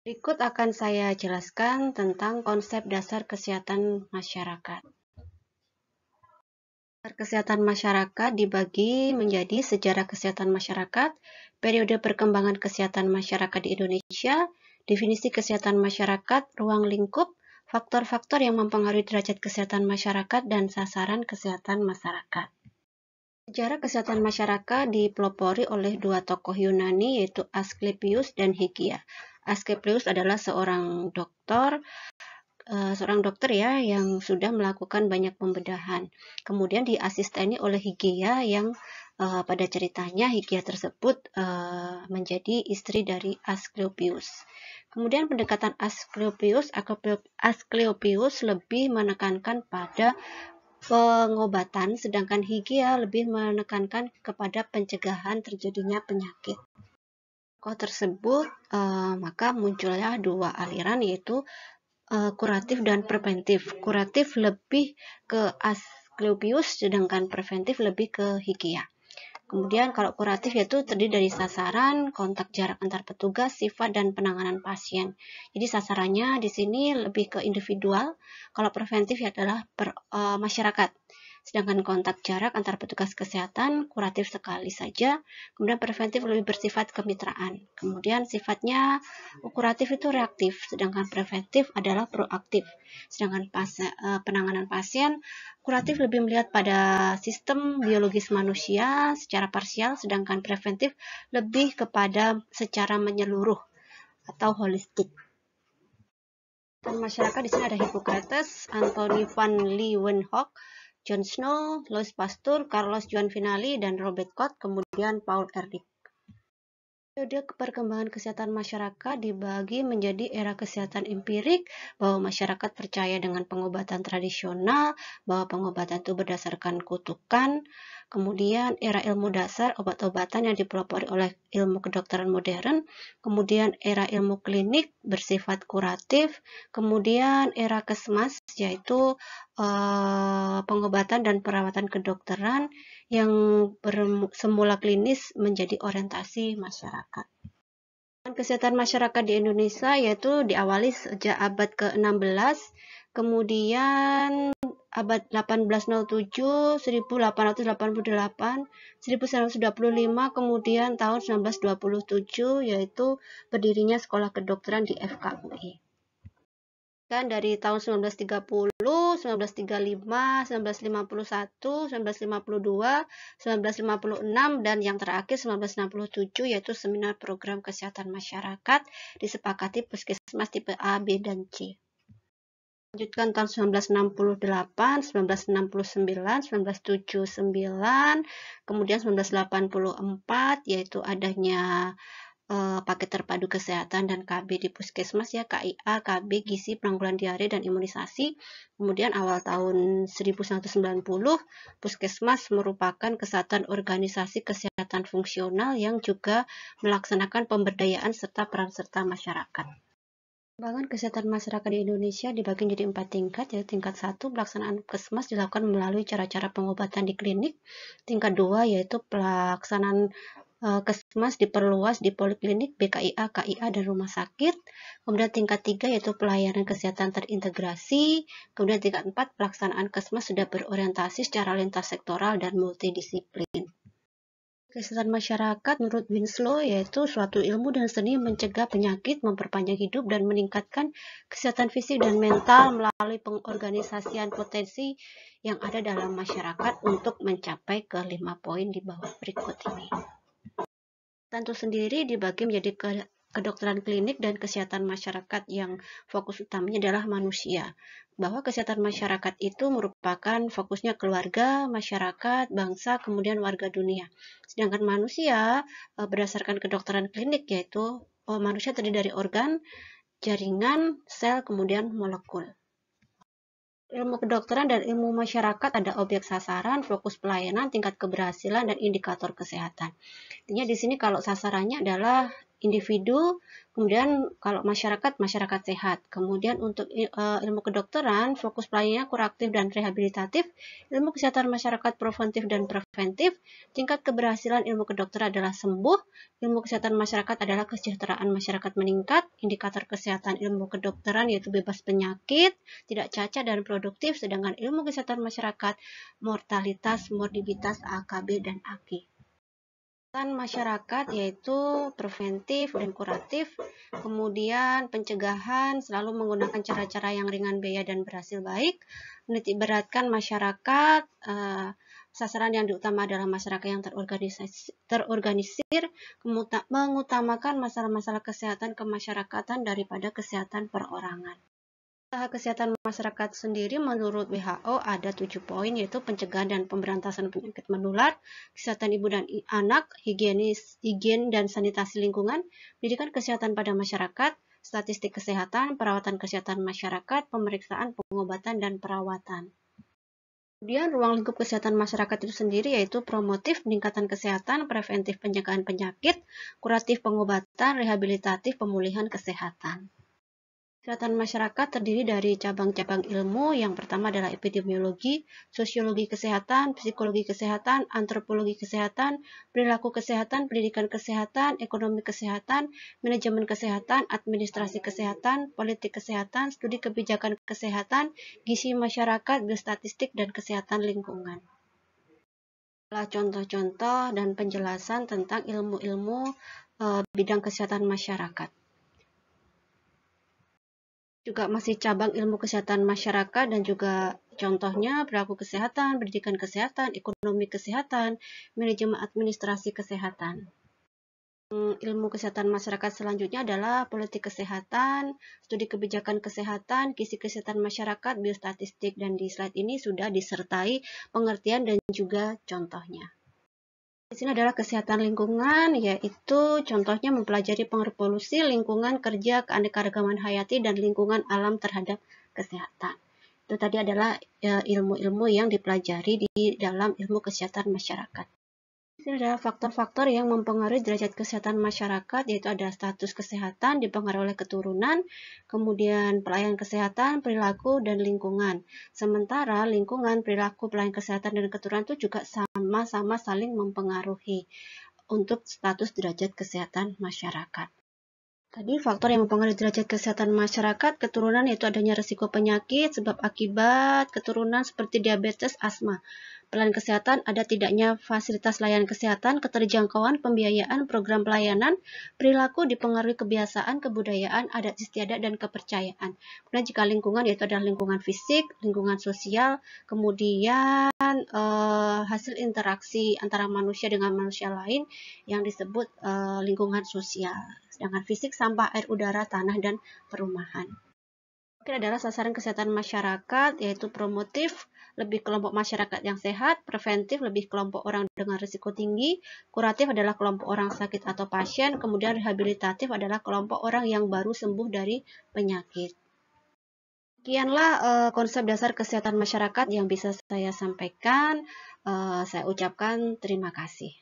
Berikut akan saya jelaskan tentang konsep dasar kesehatan masyarakat. Kesehatan masyarakat dibagi menjadi sejarah kesehatan masyarakat, periode perkembangan kesehatan masyarakat di Indonesia, definisi kesehatan masyarakat, ruang lingkup, faktor-faktor yang mempengaruhi derajat kesehatan masyarakat, dan sasaran kesehatan masyarakat. Sejarah kesehatan masyarakat dipelopori oleh dua tokoh Yunani yaitu Asclepius dan Higia. Asclepius adalah seorang dokter eh, seorang dokter ya yang sudah melakukan banyak pembedahan. Kemudian diasisteni oleh Higia yang eh, pada ceritanya Higia tersebut eh, menjadi istri dari Asclepius. Kemudian pendekatan Asclepius Asclepius lebih menekankan pada pengobatan sedangkan Higia lebih menekankan kepada pencegahan terjadinya penyakit tokoh tersebut, uh, maka munculnya dua aliran yaitu uh, kuratif dan preventif. Kuratif lebih ke Asclepius, sedangkan preventif lebih ke Hikia. Kemudian kalau kuratif yaitu terdiri dari sasaran, kontak jarak antar petugas, sifat dan penanganan pasien. Jadi sasarannya di sini lebih ke individual, kalau preventif ya adalah per, uh, masyarakat. Sedangkan kontak jarak antar petugas kesehatan kuratif sekali saja, kemudian preventif lebih bersifat kemitraan. Kemudian sifatnya kuratif itu reaktif, sedangkan preventif adalah proaktif. Sedangkan pas, eh, penanganan pasien kuratif lebih melihat pada sistem biologis manusia secara parsial, sedangkan preventif lebih kepada secara menyeluruh atau holistik. Dan masyarakat di sini ada Hippocrates, Anthony van Leeuwenhoek, John Snow, Louis Pasteur, Carlos Juan Finali, dan Robert Koch, kemudian Paul Ehrlich. Periode perkembangan kesehatan masyarakat dibagi menjadi era kesehatan empirik, bahwa masyarakat percaya dengan pengobatan tradisional, bahwa pengobatan itu berdasarkan kutukan. Kemudian era ilmu dasar, obat-obatan yang dipelopori oleh ilmu kedokteran modern. Kemudian era ilmu klinik bersifat kuratif. Kemudian era kesmas, yaitu Eh, pengobatan dan perawatan kedokteran yang semula klinis menjadi orientasi masyarakat. Kesehatan masyarakat di Indonesia yaitu diawali sejak abad ke-16, kemudian abad 1807, 1888, 1925, kemudian tahun 1927 yaitu berdirinya Sekolah Kedokteran di FKUI kan dari tahun 1930, 1935, 1951, 1952, 1956 dan yang terakhir 1967 yaitu seminar program kesehatan masyarakat disepakati puskesmas tipe A, B dan C. Lanjutkan tahun 1968, 1969, 1979, kemudian 1984 yaitu adanya uh, paket terpadu kesehatan dan KB di puskesmas ya KIA, KB, gizi, penanggulan diare dan imunisasi. Kemudian awal tahun 1990 puskesmas merupakan kesatuan organisasi kesehatan fungsional yang juga melaksanakan pemberdayaan serta peran serta masyarakat. Pengembangan kesehatan masyarakat di Indonesia dibagi menjadi empat tingkat, yaitu tingkat satu pelaksanaan puskesmas dilakukan melalui cara-cara pengobatan di klinik, tingkat dua yaitu pelaksanaan Eh, Kesmas diperluas di Poliklinik, BKIA, KIA, dan rumah sakit. Kemudian tingkat tiga yaitu pelayanan kesehatan terintegrasi. Kemudian tingkat empat pelaksanaan Kesmas sudah berorientasi secara lintas sektoral dan multidisiplin. Kesehatan masyarakat menurut Winslow yaitu suatu ilmu dan seni mencegah penyakit, memperpanjang hidup, dan meningkatkan kesehatan fisik dan mental melalui pengorganisasian potensi yang ada dalam masyarakat untuk mencapai kelima poin di bawah berikut ini. Tentu sendiri dibagi menjadi ke kedokteran klinik dan kesehatan masyarakat yang fokus utamanya adalah manusia. Bahwa kesehatan masyarakat itu merupakan fokusnya keluarga, masyarakat, bangsa, kemudian warga dunia. Sedangkan manusia eh, berdasarkan kedokteran klinik yaitu eh, manusia terdiri dari organ, jaringan, sel, kemudian molekul ilmu kedokteran dan ilmu masyarakat ada objek sasaran, fokus pelayanan, tingkat keberhasilan, dan indikator kesehatan. Artinya di sini kalau sasarannya adalah individu, kemudian kalau masyarakat, masyarakat sehat. Kemudian untuk uh, ilmu kedokteran, fokus pelayanannya kuratif dan rehabilitatif, ilmu kesehatan masyarakat preventif dan preventif, tingkat keberhasilan ilmu kedokteran adalah sembuh, ilmu kesehatan masyarakat adalah kesejahteraan masyarakat meningkat, indikator kesehatan ilmu kedokteran yaitu bebas penyakit, tidak cacat dan produktif, sedangkan ilmu kesehatan masyarakat, mortalitas, morbiditas, AKB, dan AKI kesehatan masyarakat yaitu preventif dan kuratif, kemudian pencegahan selalu menggunakan cara-cara yang ringan biaya dan berhasil baik, menitik beratkan masyarakat, uh, sasaran yang diutama adalah masyarakat yang terorganisir, mengutamakan masalah-masalah kesehatan kemasyarakatan daripada kesehatan perorangan. Usaha eh, kesehatan masyarakat sendiri menurut WHO ada tujuh poin yaitu pencegahan dan pemberantasan penyakit menular, kesehatan ibu dan anak, higienis, higien dan sanitasi lingkungan, pendidikan kesehatan pada masyarakat, statistik kesehatan, perawatan kesehatan masyarakat, pemeriksaan, pengobatan, dan perawatan. Kemudian ruang lingkup kesehatan masyarakat itu sendiri yaitu promotif peningkatan kesehatan, preventif penjagaan penyakit, kuratif pengobatan, rehabilitatif pemulihan kesehatan. Kesehatan masyarakat terdiri dari cabang-cabang ilmu. Yang pertama adalah epidemiologi, sosiologi kesehatan, psikologi kesehatan, antropologi kesehatan, perilaku kesehatan, pendidikan kesehatan, ekonomi kesehatan, manajemen kesehatan, administrasi kesehatan, politik kesehatan, studi kebijakan kesehatan, gizi masyarakat, biostatistik, dan kesehatan lingkungan. Adalah contoh-contoh dan penjelasan tentang ilmu-ilmu eh, bidang kesehatan masyarakat juga masih cabang ilmu kesehatan masyarakat dan juga contohnya perilaku kesehatan, pendidikan kesehatan, ekonomi kesehatan, manajemen administrasi kesehatan. Hmm, ilmu kesehatan masyarakat selanjutnya adalah politik kesehatan, studi kebijakan kesehatan, kisi kesehatan masyarakat, biostatistik, dan di slide ini sudah disertai pengertian dan juga contohnya. Di sini adalah kesehatan lingkungan, yaitu contohnya mempelajari polusi lingkungan kerja keanekaragaman hayati dan lingkungan alam terhadap kesehatan. Itu tadi adalah eh, ilmu-ilmu yang dipelajari di dalam ilmu kesehatan masyarakat. Ini adalah faktor-faktor yang mempengaruhi derajat kesehatan masyarakat, yaitu ada status kesehatan dipengaruhi oleh keturunan, kemudian pelayanan kesehatan, perilaku, dan lingkungan. Sementara lingkungan, perilaku, pelayanan kesehatan, dan keturunan itu juga sama-sama saling mempengaruhi untuk status derajat kesehatan masyarakat. Tadi faktor yang mempengaruhi derajat kesehatan masyarakat, keturunan yaitu adanya risiko penyakit, sebab akibat, keturunan seperti diabetes, asma. Pelayanan kesehatan ada tidaknya fasilitas layanan kesehatan, keterjangkauan, pembiayaan, program pelayanan, perilaku dipengaruhi kebiasaan, kebudayaan, adat istiadat, dan kepercayaan. Kemudian jika lingkungan yaitu adalah lingkungan fisik, lingkungan sosial, kemudian eh, hasil interaksi antara manusia dengan manusia lain yang disebut eh, lingkungan sosial. Sedangkan fisik sampah, air, udara, tanah, dan perumahan. Mungkin adalah sasaran kesehatan masyarakat yaitu promotif, lebih kelompok masyarakat yang sehat, preventif lebih kelompok orang dengan risiko tinggi, kuratif adalah kelompok orang sakit atau pasien, kemudian rehabilitatif adalah kelompok orang yang baru sembuh dari penyakit. Sekianlah uh, eh, konsep dasar kesehatan masyarakat yang bisa saya sampaikan. Uh, saya ucapkan terima kasih.